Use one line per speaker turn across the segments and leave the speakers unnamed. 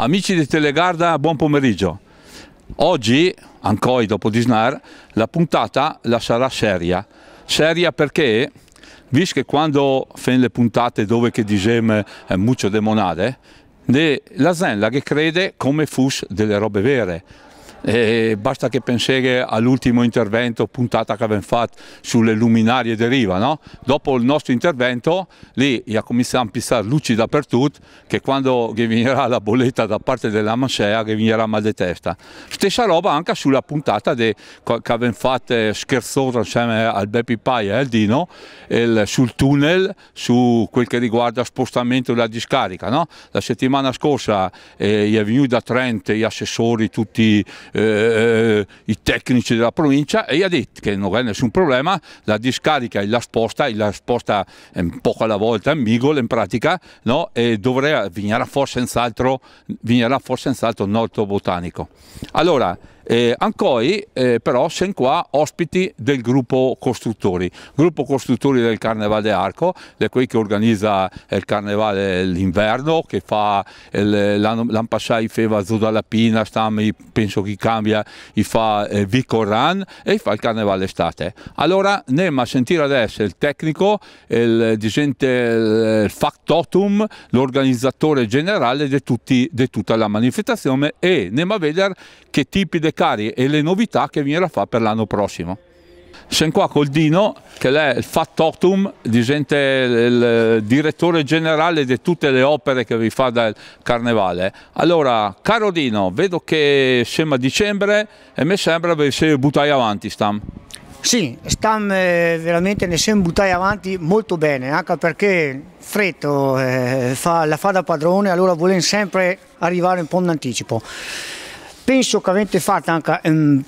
Amici di Telegarda, buon pomeriggio. Oggi, ancora dopo Disnar, la puntata la sarà seria. Seria perché, visto che quando fanno le puntate dove che dicem eh, muccio demonade, la Zen che crede come fus delle robe vere e basta che pensare all'ultimo intervento puntata che abbiamo fatto sulle luminarie deriva. No? Dopo il nostro intervento lì ha cominciato a pissare luci dappertutto che quando che venirà la bolletta da parte della Mancea, che venirà mal di testa. Stessa roba anche sulla puntata de, che abbiamo fatto eh, scherzosa insieme al Beppi Pai e al Dino il, sul tunnel su quel che riguarda spostamento della discarica. No? La settimana scorsa eh, è venuto da Trent gli assessori tutti eh, eh, i tecnici della provincia e gli ha detto che non è nessun problema, la discarica e la sposta, e la sposta un eh, po' alla volta, ambigola in pratica, no? e dovrà, vignerà forse senz'altro, vignerà forse botanico. Allora, eh, Ancoi eh, però sen qua ospiti del gruppo costruttori, gruppo costruttori del Carnevale Arco, è quei che organizza il Carnevale l'inverno, che fa l'anno passato Feva Zuda la Pina, penso che cambia, i fa eh, Vicoran e fa il Carnevale estate. Allora andiamo a sentire adesso il tecnico, il, dicente, il factotum, l'organizzatore generale di tutta la manifestazione e andiamo a vedere che tipi di rincari e le novità che viene a fare per l'anno prossimo. Siamo qua col Dino, che è il factotum, il direttore generale di tutte le opere che vi fa dal carnevale. Allora, caro Dino, vedo che siamo a dicembre e mi sembra che si buttai avanti stam.
Sì, stam eh, veramente ne siamo buttati avanti molto bene, eh, anche perché Fretto eh, fa, la fa da padrone, allora vuole sempre arrivare un po' in anticipo penso che avete fatto anche un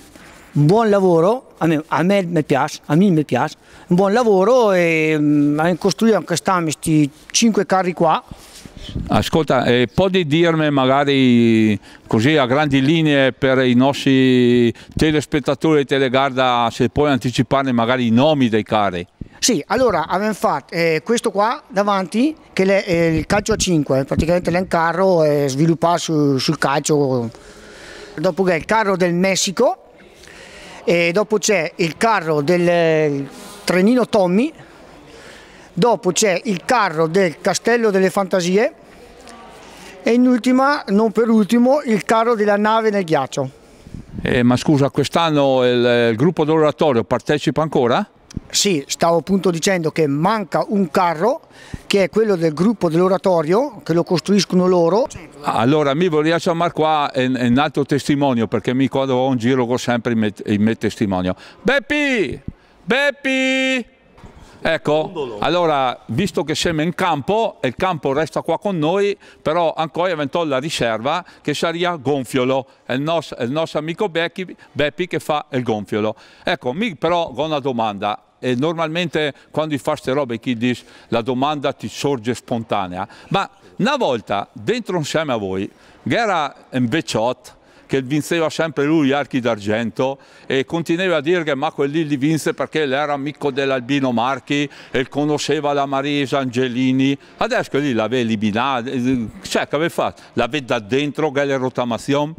buon lavoro, a me, a me mi piace, a me mi piace, un buon lavoro e um, costruito anche quest'anno questi cinque carri qua.
Ascolta, eh, puoi dirmi magari così a grandi linee per i nostri telespettatori e telegarda se puoi anticiparne magari i nomi dei carri?
Sì, allora abbiamo fatto eh, questo qua davanti che è eh, il calcio a 5, praticamente è un carro sviluppato su, sul calcio dopo c'è il carro del Messico, e dopo c'è il carro del eh, trenino Tommy, dopo c'è il carro del Castello delle Fantasie e in ultima, non per ultimo, il carro della nave nel ghiaccio.
Eh, ma scusa, quest'anno il, eh, il gruppo dell'oratorio partecipa
ancora? Sì, stavo appunto dicendo che manca un carro che è quello del gruppo dell'oratorio che lo costruiscono loro.
Allora mi voglio chiamare qua un altro testimonio perché mi quando ho un giro con sempre il mio, il mio testimonio. Beppi! Beppi! Ecco, allora, visto che siamo in campo, e il campo resta qua con noi, però ancora avventò la riserva che sarà Gonfiolo, è il, nos, è il nostro amico Becchi, Beppi che fa il Gonfiolo. Ecco, mi però ho una domanda, e normalmente quando fai queste robe chi dice la domanda ti sorge spontanea, ma una volta dentro insieme a voi, che era un vecchiotto, che vinceva sempre lui gli archi d'argento e continuava a dire che Marco lì li vinse perché era amico dell'Albino Marchi e conosceva la Marisa Angelini. Adesso lì l'aveva eliminato, eh, cioè che aveva fatto? L'aveva da dentro che le rotamazione?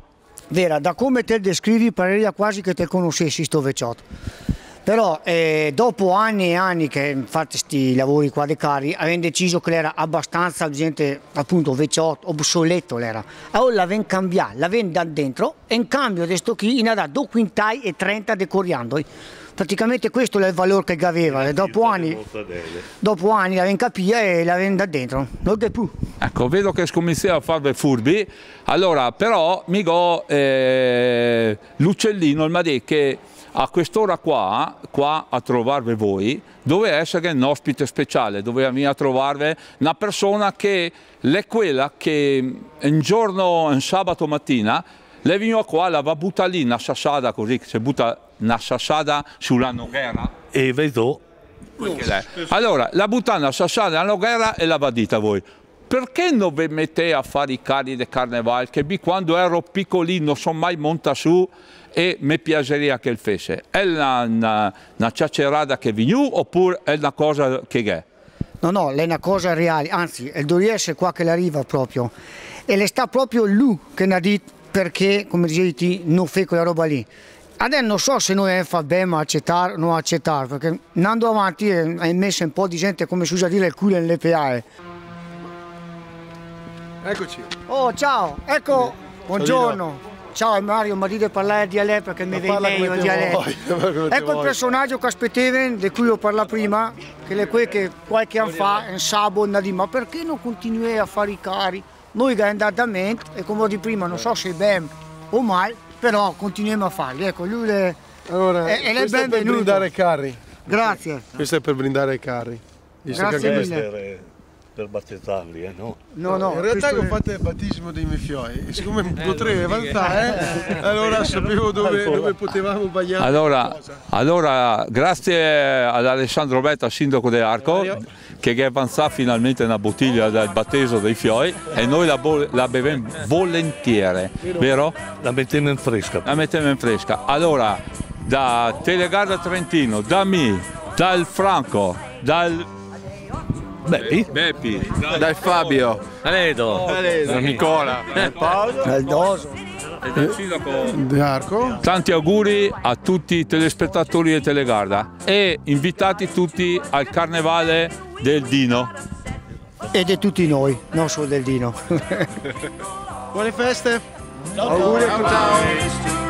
Vera, da come te descrivi pareva quasi che te conoscessi sto vecchiotto. Però eh, dopo anni e anni che fate questi lavori qua dei carri, avevano deciso che era abbastanza gente appunto vecchiotto, obsoleto l'era. Allora l'avevano cambiato, l'avevano da dentro e in cambio di questo qui in dato 2 quintai e 30 decorriandoli praticamente questo è il valore che aveva. Dopo anni, dopo anni l'avevano capito e l'avevano da dentro, non di più.
Ecco, vedo che scominciava a farvi furbi, allora però mi go eh, l'uccellino, il madè che a quest'ora qua, qua a trovarvi voi, doveva essere un ospite speciale, doveva venire a trovarvi una persona che è quella che un giorno, un sabato mattina, lei veniva qua, la va buttare lì, una sassata così, che si butta una sassata sulla noghera? E vedo. Allora, la buttate una sassata alla noghera e la badita voi perché non vi mettete a fare i cari del carnevale? che vi quando ero piccolino non sono mai monta su e mi piacerebbe che il fesse. è una, una, una ciacerata che vi oppure è una cosa che è?
no no è una cosa reale anzi il Dories è qua che l'arriva proprio e le sta proprio lui che ne ha detto perché come dicevi non fai quella roba lì Adesso non so se noi FABM accettare o non accettare, perché andando avanti è eh, messo un po' di gente, come si usa dire, il culo nelle PAE. Eh. Eccoci. Oh, ciao. Ecco, buongiorno. Ciao Mario, ma dite parlare di lei perché mi vede meglio di lei. Ecco il personaggio che aspettavo, di cui ho parlato prima, che è quello che qualche anno fa, un sabato, ha ma perché non continuai a fare i cari? Noi che andiamo da mente, e come ho detto prima, non so se è bene o male, però continuiamo a farli. Ecco, lui le, allora, è, è questo è per brindare i
carri. Grazie. Questo è per brindare i carri. Grazie che
mille per battezzarli, eh, no? No, no, in realtà questo... ho fatto il battesimo dei miei fiori e siccome eh, potrei avanzare, eh, allora sapevo dove, dove
potevamo bagnare. Allora, allora, grazie ad Alessandro Betta, sindaco dell'Arco, che gli avanzò finalmente una bottiglia del battesimo dei fiori e noi la, la beviamo volentieri, vero? La mettiamo in fresca. La mettiamo in fresca. Allora, da Telegarda Trentino, da me, dal Franco, dal Beppi. Beppi. Dai Fabio. Aledo. Aledo. Nicola. Eh, Aldoso.
De Arco.
Tanti auguri a tutti i telespettatori di Telegarda e invitati tutti al carnevale del Dino.
E di tutti noi, non solo del Dino. Buone feste. Ciao. Auguri a tutti.